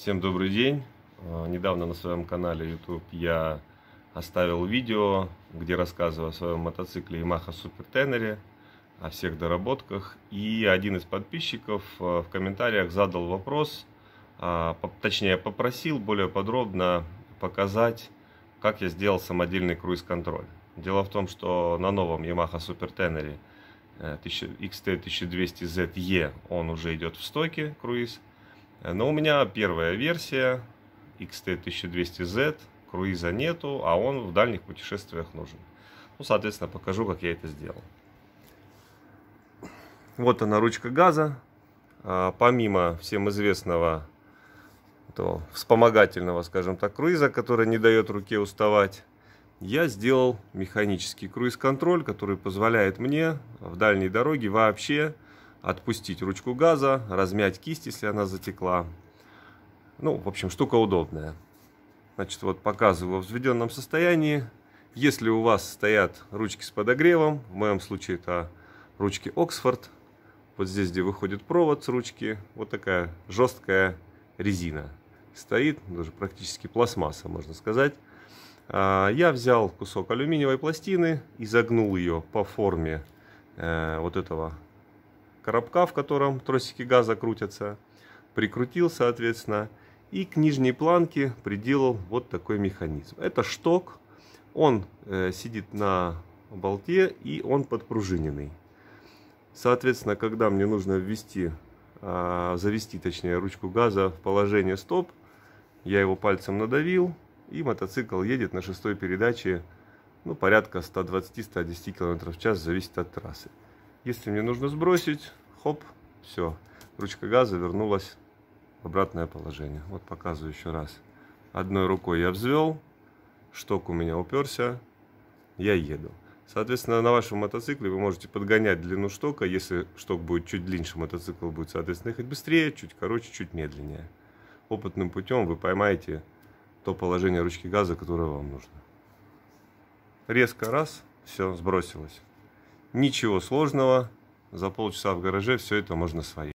Всем добрый день! Э, недавно на своем канале YouTube я оставил видео, где рассказываю о своем мотоцикле Yamaha Super Tenere, о всех доработках. И один из подписчиков э, в комментариях задал вопрос, э, точнее попросил более подробно показать, как я сделал самодельный круиз-контроль. Дело в том, что на новом Yamaha Super Tenere XT1200ZE он уже идет в стоке круиз, но у меня первая версия XT1200Z, круиза нету, а он в дальних путешествиях нужен. Ну, соответственно, покажу, как я это сделал. Вот она ручка газа. А, помимо всем известного то вспомогательного, скажем так, круиза, который не дает руке уставать, я сделал механический круиз-контроль, который позволяет мне в дальней дороге вообще отпустить ручку газа, размять кисть, если она затекла. Ну, в общем, штука удобная. Значит, вот показываю в взведенном состоянии. Если у вас стоят ручки с подогревом, в моем случае это ручки Оксфорд, вот здесь, где выходит провод с ручки, вот такая жесткая резина стоит, ну, даже практически пластмасса, можно сказать. А, я взял кусок алюминиевой пластины, изогнул ее по форме э, вот этого коробка, в котором тросики газа крутятся, прикрутил, соответственно, и к нижней планке приделал вот такой механизм. Это шток, он э, сидит на болте и он подпружиненный. Соответственно, когда мне нужно ввести, э, завести, точнее, ручку газа в положение стоп, я его пальцем надавил, и мотоцикл едет на шестой передаче ну, порядка 120-110 км в час, зависит от трассы. Если мне нужно сбросить, хоп, все. Ручка газа вернулась в обратное положение. Вот показываю еще раз. Одной рукой я взвел, шток у меня уперся, я еду. Соответственно, на вашем мотоцикле вы можете подгонять длину штока. Если шток будет чуть длиннее, мотоцикл будет, соответственно, ехать быстрее, чуть короче, чуть медленнее. Опытным путем вы поймаете то положение ручки газа, которое вам нужно. Резко раз, все, сбросилось. Ничего сложного, за полчаса в гараже все это можно сварить.